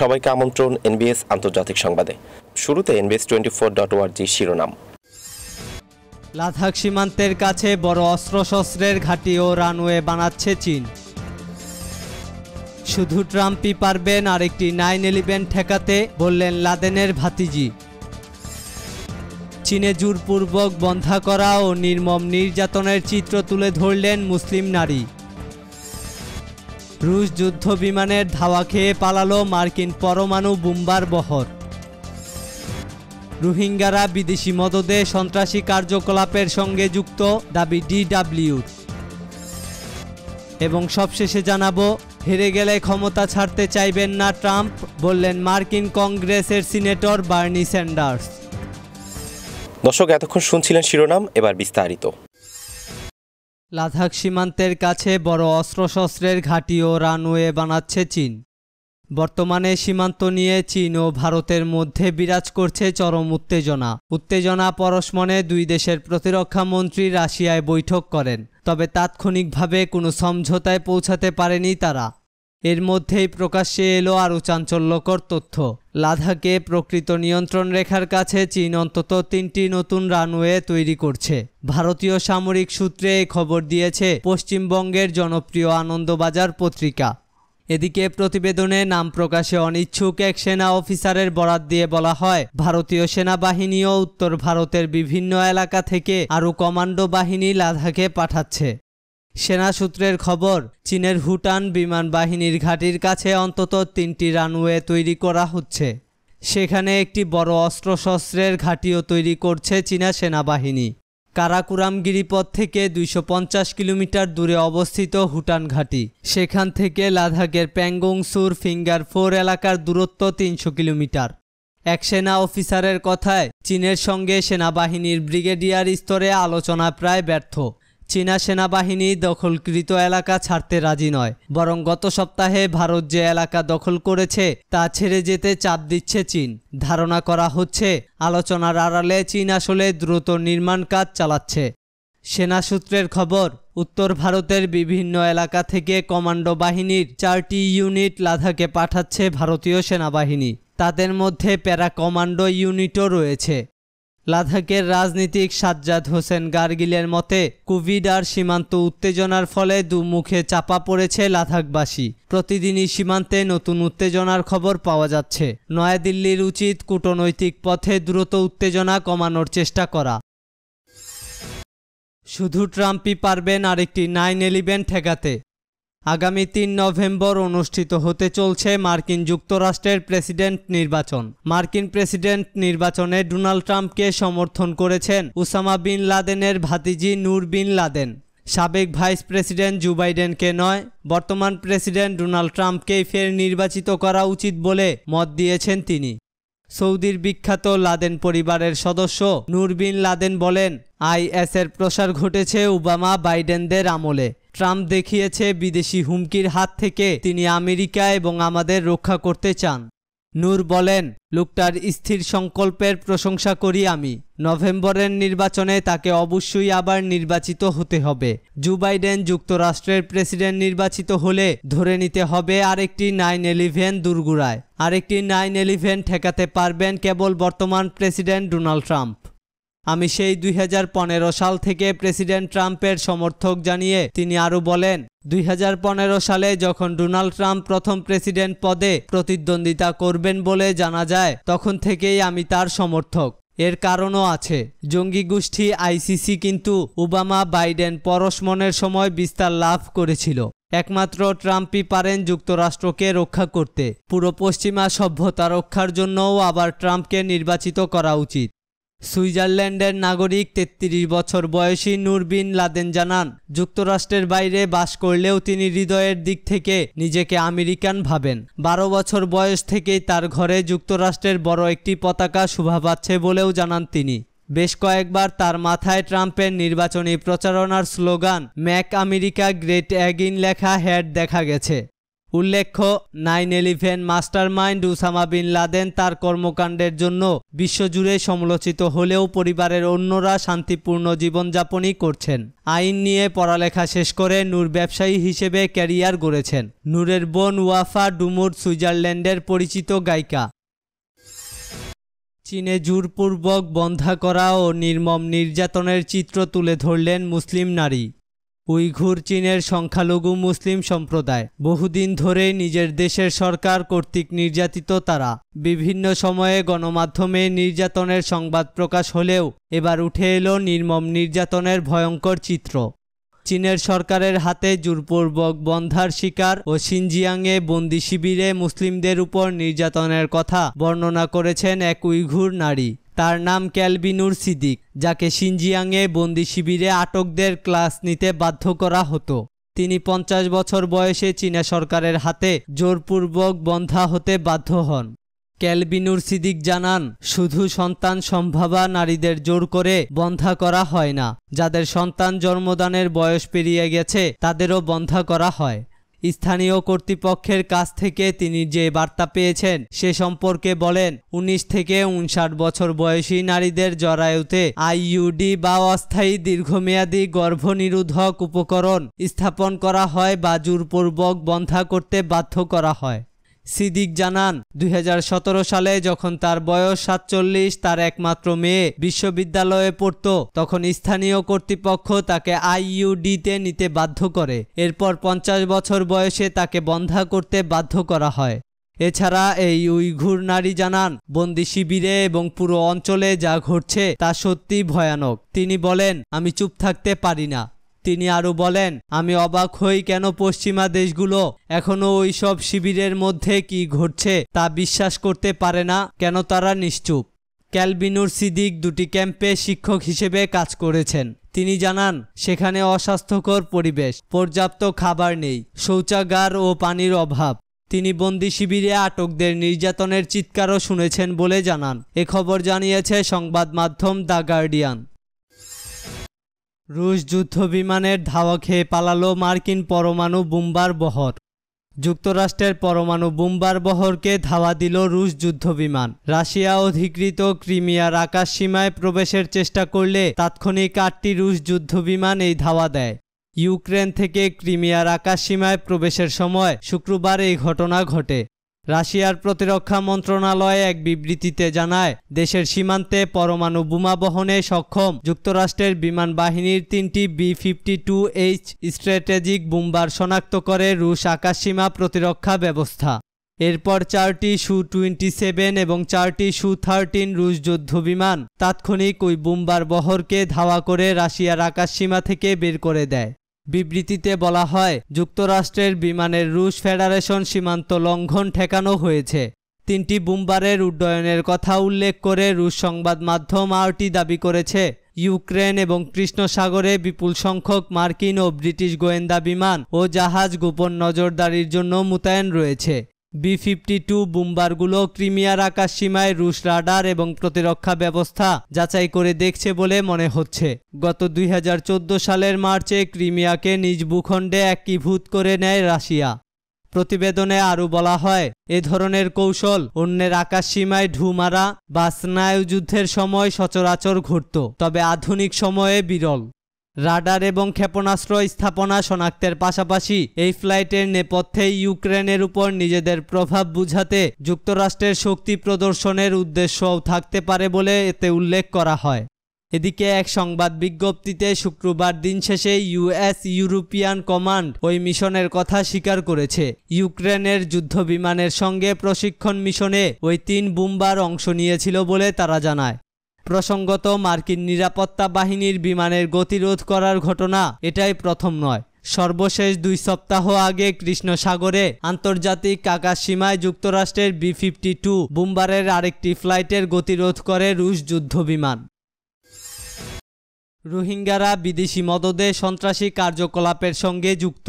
সবাইকে আমন্ত্রণ এনবিএস আন্তর্জাতিক সংবাদে শুরুতে এনবিএস টোয়েন্টি ফোর ডট ওয়ার্জি শিরোনাম লাদাখ সীমান্তের কাছে বড় অস্ত্রশস্ত্রের ঘাঁটি ও রানওয়ে বানাচ্ছে চীন শুধু ট্রাম্পই পারবেন আরেকটি নাইন এলিভেন ঠেকাতে বললেন লাদেনের ভাতিজি চীনে জোরপূর্বক বন্ধা করা ও নির্মম নির্যাতনের চিত্র তুলে ধরলেন মুসলিম নারী রুশ যুদ্ধ বিমানের ধাওয়া খেয়ে পালালো মার্কিন পরমাণু বুম্বার বহর রোহিঙ্গারা বিদেশি মদদে সন্ত্রাসী কার্যকলাপের সঙ্গে যুক্ত দাবি ডিডাব্লিউর এবং সবশেষে জানাবো হেরে গেলে ক্ষমতা ছাড়তে চাইবেন না ট্রাম্প বললেন মার্কিন কংগ্রেসের সিনেটর বার্নি স্যান্ডার্স দর্শক এতক্ষণ শুনছিলেন শিরোনাম এবার বিস্তারিত লাদাখ সীমান্তের কাছে বড় অস্ত্রশস্ত্রের ঘাঁটি ও রানওয়ে বানাচ্ছে চীন বর্তমানে সীমান্ত নিয়ে চীন ও ভারতের মধ্যে বিরাজ করছে চরম উত্তেজনা উত্তেজনা পরশমনে দুই দেশের প্রতিরক্ষা মন্ত্রী রাশিয়ায় বৈঠক করেন তবে তাৎক্ষণিকভাবে কোনো সমঝোতায় পৌঁছাতে পারেনি তারা এর মধ্যেই প্রকাশ্যে এলো আরও চাঞ্চল্যকর তথ্য লাদাখে প্রকৃত নিয়ন্ত্রণ রেখার কাছে চীন অন্তত তিনটি নতুন রানওয়ে তৈরি করছে ভারতীয় সামরিক সূত্রে খবর দিয়েছে পশ্চিমবঙ্গের জনপ্রিয় আনন্দবাজার পত্রিকা এদিকে প্রতিবেদনে নাম প্রকাশে অনিচ্ছুক এক সেনা অফিসারের বরাত দিয়ে বলা হয় ভারতীয় সেনাবাহিনীও উত্তর ভারতের বিভিন্ন এলাকা থেকে আরও কমান্ডো বাহিনী লাদাখে পাঠাচ্ছে সেনা সূত্রের খবর চীনের হুটান বিমান বাহিনীর ঘাঁটির কাছে অন্তত তিনটি রানওয়ে তৈরি করা হচ্ছে সেখানে একটি বড় অস্ত্রশস্ত্রের ঘাঁটিও তৈরি করছে চীনা সেনাবাহিনী কারাকুরাম গিরিপথ থেকে দুইশো কিলোমিটার দূরে অবস্থিত হুটান ঘাঁটি সেখান থেকে লাদাখের প্যাঙ্গংসুর ফিঙ্গার ফোর এলাকার দূরত্ব তিনশো কিলোমিটার এক সেনা অফিসারের কথায় চীনের সঙ্গে সেনাবাহিনীর ব্রিগেডিয়ার স্তরে আলোচনা প্রায় ব্যর্থ চীনা সেনাবাহিনী দখলকৃত এলাকা ছাড়তে রাজি নয় বরং গত সপ্তাহে ভারত যে এলাকা দখল করেছে তা ছেড়ে যেতে চাপ দিচ্ছে চীন ধারণা করা হচ্ছে আলোচনার আড়ালে চীন আসলে দ্রুত নির্মাণ কাজ চালাচ্ছে সেনা সূত্রের খবর উত্তর ভারতের বিভিন্ন এলাকা থেকে কমান্ডো বাহিনীর চারটি ইউনিট লাদাখে পাঠাচ্ছে ভারতীয় সেনাবাহিনী তাদের মধ্যে প্যারা কমান্ডো ইউনিটও রয়েছে লাদাখের রাজনীতিক সাজ্জাদ হোসেন গার্গিলের মতে কোভিড আর সীমান্ত উত্তেজনার ফলে দুমুখে চাপা পড়েছে লাদাখবাসী প্রতিদিনই সীমান্তে নতুন উত্তেজনার খবর পাওয়া যাচ্ছে নয়াদিল্লির উচিত কূটনৈতিক পথে দ্রুত উত্তেজনা কমানোর চেষ্টা করা শুধু ট্রাম্পই পারবেন আরেকটি নাইন এলিভেন ঠেকাতে আগামী তিন নভেম্বর অনুষ্ঠিত হতে চলছে মার্কিন যুক্তরাষ্ট্রের প্রেসিডেন্ট নির্বাচন মার্কিন প্রেসিডেন্ট নির্বাচনে ডোনাল্ড ট্রাম্পকে সমর্থন করেছেন উসামা বিন লাদেনের ভাতিজি নূর বিন লাদেন সাবেক ভাইস প্রেসিডেন্ট জো বাইডেনকে নয় বর্তমান প্রেসিডেন্ট ডোনাল্ড ট্রাম্পকেই ফের নির্বাচিত করা উচিত বলে মত দিয়েছেন তিনি সৌদির বিখ্যাত লাদেন পরিবারের সদস্য নূর বিন লাদেন বলেন আইএসের প্রসার ঘটেছে ওবামা বাইডেনদের আমলে ট্রাম্প দেখিয়েছে বিদেশি হুমকির হাত থেকে তিনি আমেরিকা এবং আমাদের রক্ষা করতে চান নূর বলেন লোকটার স্থির সংকল্পের প্রশংসা করি আমি নভেম্বরের নির্বাচনে তাকে অবশ্যই আবার নির্বাচিত হতে হবে জু বাইডেন যুক্তরাষ্ট্রের প্রেসিডেন্ট নির্বাচিত হলে ধরে নিতে হবে আরেকটি নাইন এলিভেন দুর্গুড়ায় আরেকটি নাইন এলিভেন ঠেকাতে পারবেন কেবল বর্তমান প্রেসিডেন্ট ডোনাল্ড ট্রাম্প আমি সেই দুই সাল থেকে প্রেসিডেন্ট ট্রাম্পের সমর্থক জানিয়ে তিনি আরও বলেন দুই সালে যখন ডোনাল্ড ট্রাম্প প্রথম প্রেসিডেন্ট পদে প্রতিদ্বন্দ্বিতা করবেন বলে জানা যায় তখন থেকেই আমি তার সমর্থক এর কারণও আছে জঙ্গি গোষ্ঠী আইসিসি কিন্তু ওবামা বাইডেন পরশমনের সময় বিস্তার লাভ করেছিল একমাত্র ট্রাম্পই পারেন যুক্তরাষ্ট্রকে রক্ষা করতে পুরো পশ্চিমা সভ্যতা রক্ষার জন্যও আবার ট্রাম্পকে নির্বাচিত করা উচিত সুইজারল্যান্ডের নাগরিক ৩৩ বছর বয়সী নুরবিন লাদেন জানান যুক্তরাষ্ট্রের বাইরে বাস করলেও তিনি হৃদয়ের দিক থেকে নিজেকে আমেরিকান ভাবেন বারো বছর বয়স থেকেই তার ঘরে যুক্তরাষ্ট্রের বড় একটি পতাকা শোভা পাচ্ছে বলেও জানান তিনি বেশ কয়েকবার তার মাথায় ট্রাম্পের নির্বাচনী প্রচারণার slogan make America great again লেখা হ্যাট দেখা গেছে উল্লেখ্য nine eleven master mind Osama bin Laden তার কর্মকাণ্ডের জন্য বিশ্বজুড়ে সমালোচিত হলেও পরিবারের অন্যরা শান্তিপূর্ণ জীবনযাপনই করছেন আইন নিয়ে পড়ালেখা শেষ করে নূর ব্যবসায়ী হিসেবে ক্যারিয়ার গড়েছেন নূরের বোন ওয়াফা ডুমুর সুইজারল্যান্ডের পরিচিত গায়িকা চীনে জোরপূর্বক বন্ধা করা ও নির্মম নির্যাতনের চিত্র তুলে ধরলেন মুসলিম নারী উইঘুর চীনের সংখ্যালঘু মুসলিম সম্প্রদায় বহুদিন ধরে নিজের দেশের সরকার কর্তৃক নির্যাতিত তারা বিভিন্ন সময়ে গণমাধ্যমে নির্যাতনের সংবাদ প্রকাশ হলেও এবার উঠে এলো নির্মম নির্যাতনের ভয়ঙ্কর চিত্র চীনের সরকারের হাতে জোরপূর্বক বন্ধার শিকার ও সিনজিয়াংয়ে বন্দি শিবিরে মুসলিমদের উপর নির্যাতনের কথা বর্ণনা করেছেন এক উইঘুর নারী তার নাম ক্যালবিনুর সিদ্দিক যাকে সিনজিয়াংয়ে বন্দি শিবিরে আটকদের ক্লাস নিতে বাধ্য করা হতো তিনি পঞ্চাশ বছর বয়সে চীনা সরকারের হাতে জোরপূর্বক বন্ধা হতে বাধ্য হন ক্যালবিনুর সিদ্দিক জানান শুধু সন্তান সম্ভাবা নারীদের জোর করে বন্ধা করা হয় না যাদের সন্তান জন্মদানের বয়স পেরিয়ে গেছে তাদেরও বন্ধা করা হয় স্থানীয় কর্তৃপক্ষের কাছ থেকে তিনি যে বার্তা পেয়েছেন সে সম্পর্কে বলেন ১৯ থেকে উনষাট বছর বয়সী নারীদের জরায়ুতে আইইউডি বা অস্থায়ী দীর্ঘমেয়াদী গর্ভনিরোধক উপকরণ স্থাপন করা হয় বা জোরপূর্বক বন্ধা করতে বাধ্য করা হয় সিদিক জানান দুই সালে যখন তার বয়স সাতচল্লিশ তার একমাত্র মেয়ে বিশ্ববিদ্যালয়ে পড়ত তখন স্থানীয় কর্তৃপক্ষ তাকে আইইউডিতে নিতে বাধ্য করে এরপর পঞ্চাশ বছর বয়সে তাকে বন্ধা করতে বাধ্য করা হয় এছাড়া এই উইঘুর নারী জানান বন্দি শিবিরে এবং পুরো অঞ্চলে যা ঘটছে তা সত্যি ভয়ানক তিনি বলেন আমি চুপ থাকতে পারি না তিনি আরও বলেন আমি অবাক হই কেন পশ্চিমা দেশগুলো এখনও ওই সব শিবিরের মধ্যে কি ঘটছে তা বিশ্বাস করতে পারে না কেন তারা নিশ্চুপ ক্যালবিনুর সিদিক দুটি ক্যাম্পে শিক্ষক হিসেবে কাজ করেছেন তিনি জানান সেখানে অস্বাস্থ্যকর পরিবেশ পর্যাপ্ত খাবার নেই শৌচাগার ও পানির অভাব তিনি বন্দি শিবিরে আটকদের নির্যাতনের চিৎকারও শুনেছেন বলে জানান এ খবর জানিয়েছে সংবাদ মাধ্যম দ্য গার্ডিয়ান রুশ যুদ্ধ বিমানের ধাওয়া খেয়ে পালালো মার্কিন পরমাণু বোমবার বহর যুক্তরাষ্ট্রের পরমাণু বোমবার বহরকে ধাওয়া দিল রুশ যুদ্ধবিমান রাশিয়া অধিকৃত ক্রিমিয়ার আকাশ সীমায় প্রবেশের চেষ্টা করলে তাৎক্ষণিক আটটি রুশ যুদ্ধবিমান এই ধাওয়া দেয় ইউক্রেন থেকে ক্রিমিয়ার আকাশ সীমায় প্রবেশের সময় শুক্রবার এই ঘটনা ঘটে রাশিয়ার প্রতিরক্ষা মন্ত্রণালয় এক বিবৃতিতে জানায় দেশের সীমান্তে পরমাণু বোমা বহনে সক্ষম যুক্তরাষ্ট্রের বিমান বাহিনীর তিনটি B fifty two H strategic bomber শনাক্ত করে রুশ আকাশসীমা প্রতিরক্ষা ব্যবস্থা এরপর চারটি সু টোয়েন্টি সেভেন এবং চারটি সু থার্টিন রুশ যুদ্ধ বিমান তাৎক্ষণিক ওই বুমবার বহরকে ধাওয়া করে রাশিয়ার আকাশসীমা থেকে বের করে দেয় বিবৃতিতে বলা হয় যুক্তরাষ্ট্রের বিমানের রুশ ফেডারেশন সীমান্ত লঙ্ঘন ঠেকানো হয়েছে তিনটি বুমবারের উড্ডয়নের কথা উল্লেখ করে রুশ সংবাদ মাধ্যম আরটি দাবি করেছে ইউক্রেন এবং কৃষ্ণ সাগরে বিপুল সংখ্যক মার্কিন ও ব্রিটিশ গোয়েন্দা বিমান ও জাহাজ গোপন নজরদারির জন্য মোতায়েন রয়েছে বি ফিফটি টু বুম্বারগুলো ক্রিমিয়ার সীমায় রুশ রাডার এবং প্রতিরক্ষা ব্যবস্থা যাচাই করে দেখছে বলে মনে হচ্ছে গত দুই সালের মার্চে ক্রিমিয়াকে নিজ ভূখণ্ডে একীভূত করে নেয় রাশিয়া প্রতিবেদনে আরও বলা হয় এ ধরনের কৌশল অন্যের আকাশসীমায় ঢু মারা বা স্নায়ুযুদ্ধের সময় সচরাচর ঘটত তবে আধুনিক সময়ে বিরল রাডার এবং ক্ষেপণাস্ত্র স্থাপনা শনাক্তের পাশাপাশি এই ফ্লাইটের নেপথ্যে ইউক্রেনের উপর নিজেদের প্রভাব বুঝাতে যুক্তরাষ্ট্রের শক্তি প্রদর্শনের উদ্দেশ্যও থাকতে পারে বলে এতে উল্লেখ করা হয় এদিকে এক সংবাদ বিজ্ঞপ্তিতে শুক্রবার দিন শেষে ইউএস ইউরোপিয়ান কমান্ড ওই মিশনের কথা স্বীকার করেছে ইউক্রেনের যুদ্ধ বিমানের সঙ্গে প্রশিক্ষণ মিশনে ওই তিন বুমবার অংশ নিয়েছিল বলে তারা জানায় প্রসঙ্গত মার্কিন নিরাপত্তা বাহিনীর বিমানের গতিরোধ করার ঘটনা এটাই প্রথম নয় সর্বশেষ দুই সপ্তাহ আগে কৃষ্ণ সাগরে আন্তর্জাতিক আকাশসীমায় যুক্তরাষ্ট্রের বি ফিফটি টু বুম্বারের আরেকটি ফ্লাইটের গতিরোধ করে রুশ যুদ্ধ বিমান রোহিঙ্গারা বিদেশি মদদে সন্ত্রাসী কার্যকলাপের সঙ্গে যুক্ত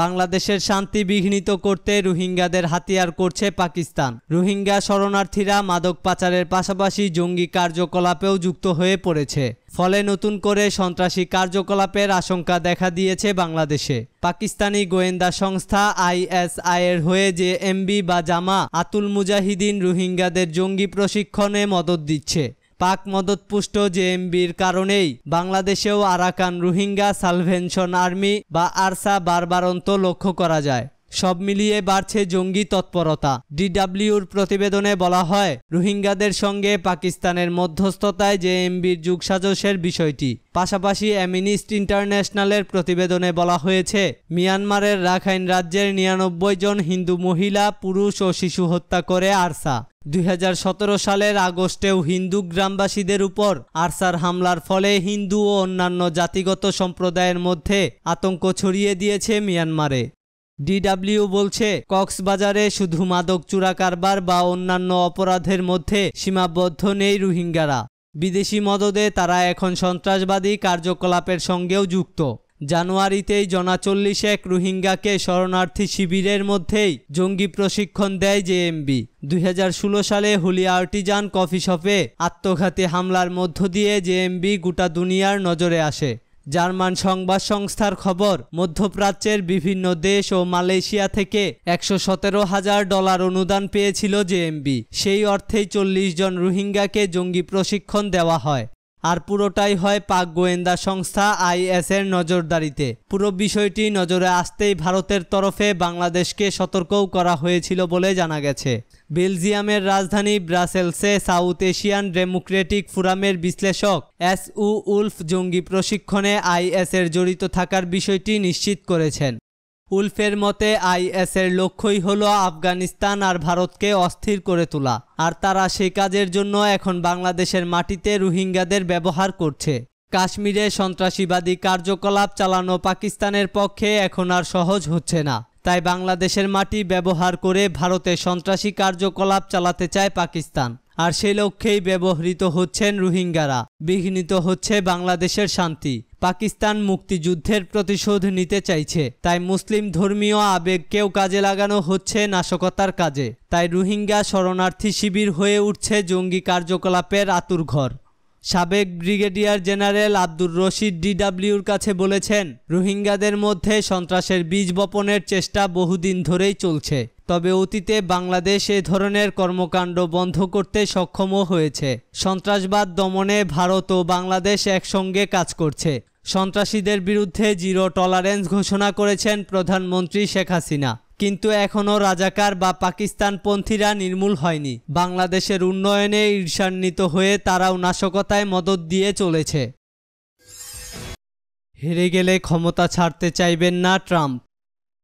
বাংলাদেশের শান্তি বিঘ্নিত করতে রোহিঙ্গাদের হাতিয়ার করছে পাকিস্তান রোহিঙ্গা শরণার্থীরা মাদক পাচারের পাশাপাশি জঙ্গি কার্যকলাপেও যুক্ত হয়ে পড়েছে ফলে নতুন করে সন্ত্রাসী কার্যকলাপের আশঙ্কা দেখা দিয়েছে বাংলাদেশে পাকিস্তানি গোয়েন্দা সংস্থা আইএসআইয়ের হয়ে যে এমবি বা জামা আতুল মুজাহিদিন রোহিঙ্গাদের জঙ্গি প্রশিক্ষণে মদত দিচ্ছে পাক মদতপুষ্ট জেএমবির কারণেই বাংলাদেশেও আরাকান রোহিঙ্গা সালভেনশন আর্মি বা আরসা বারবারন্ত লক্ষ্য করা যায় সব মিলিয়ে বাড়ছে জঙ্গি তৎপরতা ডিডাব্লিউর প্রতিবেদনে বলা হয় রোহিঙ্গাদের সঙ্গে পাকিস্তানের মধ্যস্থতায় যে এমবির যুগসাজসের বিষয়টি পাশাপাশি অ্যামিনিস্ট ইন্টারন্যাশনালের প্রতিবেদনে বলা হয়েছে মিয়ানমারের রাখাইন রাজ্যের নিরানব্বই জন হিন্দু মহিলা পুরুষ ও শিশু হত্যা করে আরসা দুই সালের আগস্টেও হিন্দু গ্রামবাসীদের উপর আরসার হামলার ফলে হিন্দু ও অন্যান্য জাতিগত সম্প্রদায়ের মধ্যে আতঙ্ক ছড়িয়ে দিয়েছে মিয়ানমারে ডিডাব্লিউ বলছে কক্সবাজারে শুধু মাদক চূড়া কারবার বা অন্যান্য অপরাধের মধ্যে সীমাবদ্ধ নেই রোহিঙ্গারা বিদেশি মদদে তারা এখন সন্ত্রাসবাদী কার্যকলাপের সঙ্গেও যুক্ত জানুয়ারিতেই জনাচল্লিশ এক রোহিঙ্গাকে শরণার্থী শিবিরের মধ্যেই জঙ্গি প্রশিক্ষণ দেয় জেএমবি দুই সালে হুলি আর্টিজান কফি শপে আত্মঘাতী হামলার মধ্য দিয়ে জেএমবি গোটা দুনিয়ার নজরে আসে জার্মান সংবাদ সংস্থার খবর মধ্যপ্রাচ্যের বিভিন্ন দেশ ও মালয়েশিয়া থেকে একশো সতেরো হাজার ডলার অনুদান পেয়েছিল জেএমবি সেই অর্থেই চল্লিশ জন রোহিঙ্গাকে জঙ্গি প্রশিক্ষণ দেওয়া হয় আর পুরোটাই হয় পাক গোয়েন্দা সংস্থা আইএসের নজরদারিতে পুরো বিষয়টি নজরে আসতেই ভারতের তরফে বাংলাদেশকে সতর্কও করা হয়েছিল বলে জানা গেছে বেলজিয়ামের রাজধানী ব্রাসেলসে সাউথ এশিয়ান ডেমোক্রেটিক ফোরামের বিশ্লেষক এস উ উলফ জঙ্গি প্রশিক্ষণে আইএসের জড়িত থাকার বিষয়টি নিশ্চিত করেছেন উলফের মতে আইএসের লক্ষ্যই হলো আফগানিস্তান আর ভারতকে অস্থির করে তোলা আর তারা সে কাজের জন্য এখন বাংলাদেশের মাটিতে রোহিঙ্গাদের ব্যবহার করছে কাশ্মীরে সন্ত্রাসীবাদী কার্যকলাপ চালানো পাকিস্তানের পক্ষে এখন আর সহজ হচ্ছে না তাই বাংলাদেশের মাটি ব্যবহার করে ভারতে সন্ত্রাসী কার্যকলাপ চালাতে চায় পাকিস্তান আর সেই লক্ষ্যেই ব্যবহৃত হচ্ছেন রোহিঙ্গারা বিঘ্নিত হচ্ছে বাংলাদেশের শান্তি পাকিস্তান মুক্তিযুদ্ধের প্রতিশোধ নিতে চাইছে তাই মুসলিম ধর্মীয় আবেগকেও কাজে লাগানো হচ্ছে নাশকতার কাজে তাই রোহিঙ্গা শরণার্থী শিবির হয়ে উঠছে জঙ্গি কার্যকলাপের আতুরঘর সাবেক ব্রিগেডিয়ার জেনারেল আব্দুর রশিদ ডিডাব্লিউর কাছে বলেছেন রোহিঙ্গাদের মধ্যে সন্ত্রাসের বীজ বপনের চেষ্টা বহুদিন ধরেই চলছে তবে অতীতে বাংলাদেশ এ ধরনের কর্মকাণ্ড বন্ধ করতে সক্ষমও হয়েছে সন্ত্রাসবাদ দমনে ভারত ও বাংলাদেশ একসঙ্গে কাজ করছে সন্ত্রাসীদের বিরুদ্ধে জিরো টলারেন্স ঘোষণা করেছেন প্রধানমন্ত্রী শেখ হাসিনা কিন্তু এখনও রাজাকার বা পাকিস্তানপন্থীরা নির্মূল হয়নি বাংলাদেশের উন্নয়নে ঈর্ষান্বিত হয়ে তারাও নাশকতায় মদত দিয়ে চলেছে হেরে গেলে ক্ষমতা ছাড়তে চাইবেন না ট্রাম্প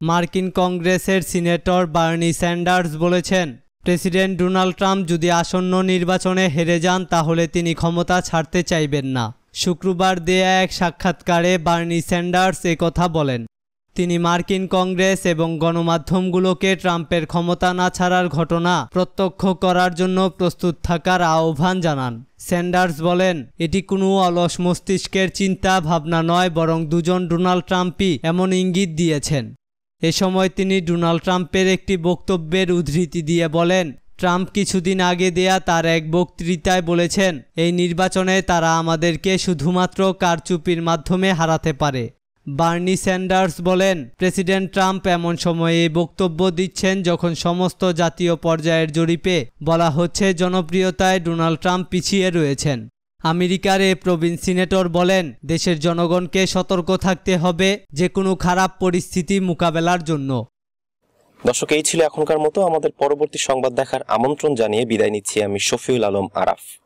মার্কিন কংগ্রেসের সিনেটর বার্নি স্যান্ডার্স বলেছেন প্রেসিডেন্ট ডোনাল্ড ট্রাম্প যদি আসন্ন নির্বাচনে হেরে যান তাহলে তিনি ক্ষমতা ছাড়তে চাইবেন না শুক্রবার দেয়া এক সাক্ষাৎকারে বার্নি স্যান্ডার্স কথা বলেন তিনি মার্কিন কংগ্রেস এবং গণমাধ্যমগুলোকে ট্রাম্পের ক্ষমতা না ছাড়ার ঘটনা প্রত্যক্ষ করার জন্য প্রস্তুত থাকার আহ্বান জানান স্যান্ডার্স বলেন এটি কোনো অলস মস্তিষ্কের চিন্তা ভাবনা নয় বরং দুজন ডোনাল্ড ট্রাম্পই এমন ইঙ্গিত দিয়েছেন এ সময় তিনি ডোনাল্ড ট্রাম্পের একটি বক্তব্যের উদ্ধৃতি দিয়ে বলেন ট্রাম্প কিছুদিন আগে দেয়া তার এক বক্তৃতায় বলেছেন এই নির্বাচনে তারা আমাদেরকে শুধুমাত্র কারচুপির মাধ্যমে হারাতে পারে বার্নি স্যান্ডার্স বলেন প্রেসিডেন্ট ট্রাম্প এমন সময়ে বক্তব্য দিচ্ছেন যখন সমস্ত জাতীয় পর্যায়ের জরিপে বলা হচ্ছে জনপ্রিয়তায় ডোনাল্ড ট্রাম্প পিছিয়ে রয়েছেন আমেরিকার এ প্রবীণ সিনেটর বলেন দেশের জনগণকে সতর্ক থাকতে হবে যে কোনো খারাপ পরিস্থিতি মোকাবেলার জন্য দর্শক এই ছিল এখনকার মতো আমাদের পরবর্তী সংবাদ দেখার আমন্ত্রণ জানিয়ে বিদায় নিচ্ছি আমি শফিউল আলম আরাফ